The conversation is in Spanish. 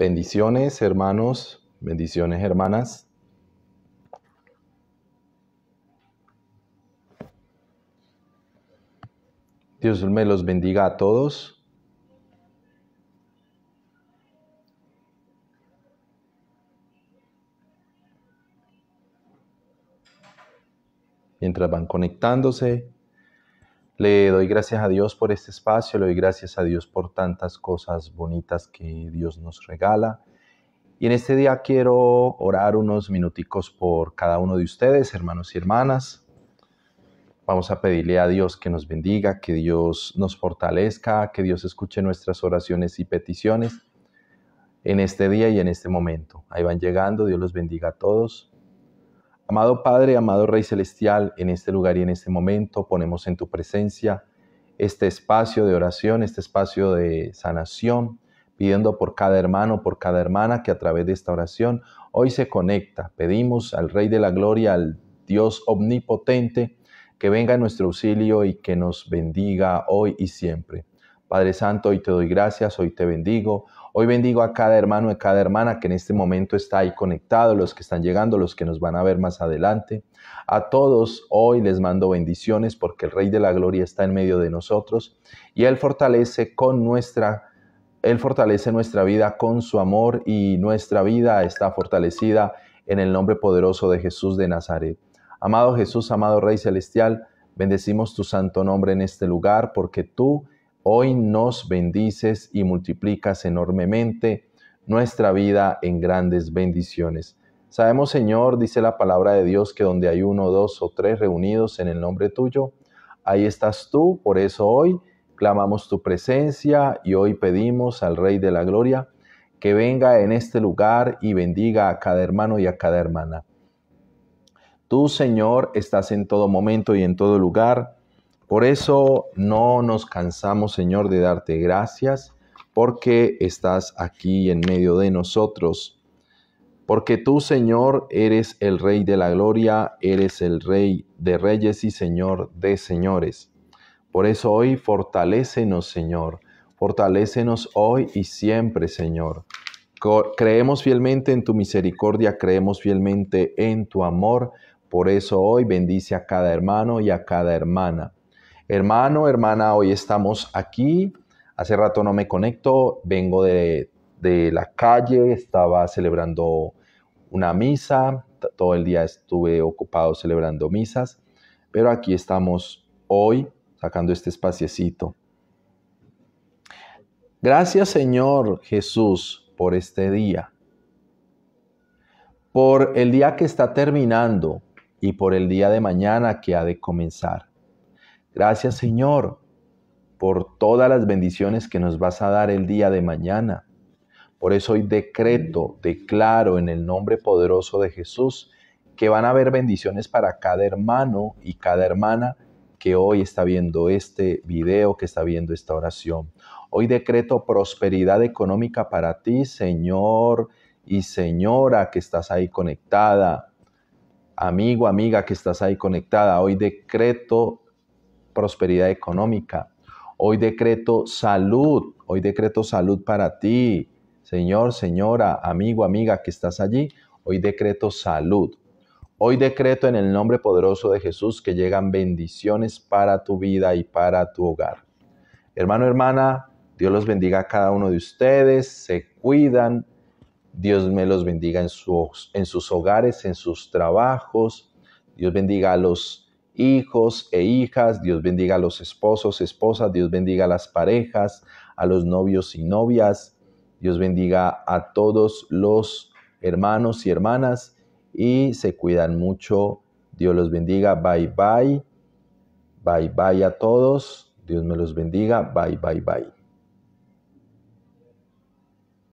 Bendiciones hermanos, bendiciones hermanas. Dios me los bendiga a todos. Mientras van conectándose, le doy gracias a Dios por este espacio, le doy gracias a Dios por tantas cosas bonitas que Dios nos regala. Y en este día quiero orar unos minuticos por cada uno de ustedes, hermanos y hermanas. Vamos a pedirle a Dios que nos bendiga, que Dios nos fortalezca, que Dios escuche nuestras oraciones y peticiones en este día y en este momento. Ahí van llegando, Dios los bendiga a todos. Amado Padre, amado Rey Celestial, en este lugar y en este momento ponemos en tu presencia este espacio de oración, este espacio de sanación, pidiendo por cada hermano, por cada hermana que a través de esta oración hoy se conecta. Pedimos al Rey de la Gloria, al Dios omnipotente, que venga en nuestro auxilio y que nos bendiga hoy y siempre. Padre Santo, hoy te doy gracias, hoy te bendigo. Hoy bendigo a cada hermano y cada hermana que en este momento está ahí conectado, los que están llegando, los que nos van a ver más adelante. A todos hoy les mando bendiciones porque el Rey de la Gloria está en medio de nosotros y Él fortalece con nuestra él fortalece nuestra vida con su amor y nuestra vida está fortalecida en el nombre poderoso de Jesús de Nazaret. Amado Jesús, amado Rey Celestial, bendecimos tu santo nombre en este lugar porque tú hoy nos bendices y multiplicas enormemente nuestra vida en grandes bendiciones. Sabemos, Señor, dice la palabra de Dios, que donde hay uno, dos o tres reunidos en el nombre tuyo, ahí estás tú. Por eso hoy clamamos tu presencia y hoy pedimos al Rey de la Gloria que venga en este lugar y bendiga a cada hermano y a cada hermana. Tú, Señor, estás en todo momento y en todo lugar por eso no nos cansamos, Señor, de darte gracias, porque estás aquí en medio de nosotros. Porque tú, Señor, eres el Rey de la Gloria, eres el Rey de Reyes y Señor de Señores. Por eso hoy fortalécenos, Señor. Fortalécenos hoy y siempre, Señor. Creemos fielmente en tu misericordia, creemos fielmente en tu amor. Por eso hoy bendice a cada hermano y a cada hermana. Hermano, hermana, hoy estamos aquí. Hace rato no me conecto, vengo de, la calle, estaba celebrando una misa, todo el día estuve ocupado celebrando misas, pero aquí estamos hoy sacando este espaciecito. Gracias Señor Jesús por este día, por el día que está terminando y por el día de mañana que ha de comenzar. Gracias Señor por todas las bendiciones que nos vas a dar el día de mañana. Por eso hoy decreto, declaro en el nombre poderoso de Jesús que van a haber bendiciones para cada hermano y cada hermana que hoy está viendo este video, que está viendo esta oración. Hoy decreto prosperidad económica para ti, Señor y Señora que estás ahí conectada. Amigo, amiga que estás ahí conectada. Hoy decreto prosperidad económica. Hoy decreto salud, hoy decreto salud para ti, señor, señora, amigo, amiga que estás allí. Hoy decreto salud. Hoy decreto en el nombre poderoso de Jesús que llegan bendiciones para tu vida y para tu hogar. Hermano, hermana, Dios los bendiga a cada uno de ustedes, se cuidan. Dios me los bendiga en sus, en sus hogares, en sus trabajos. Dios bendiga a los hijos e hijas, Dios bendiga a los esposos, esposas, Dios bendiga a las parejas, a los novios y novias, Dios bendiga a todos los hermanos y hermanas y se cuidan mucho. Dios los bendiga, bye bye, bye bye a todos, Dios me los bendiga, bye bye bye.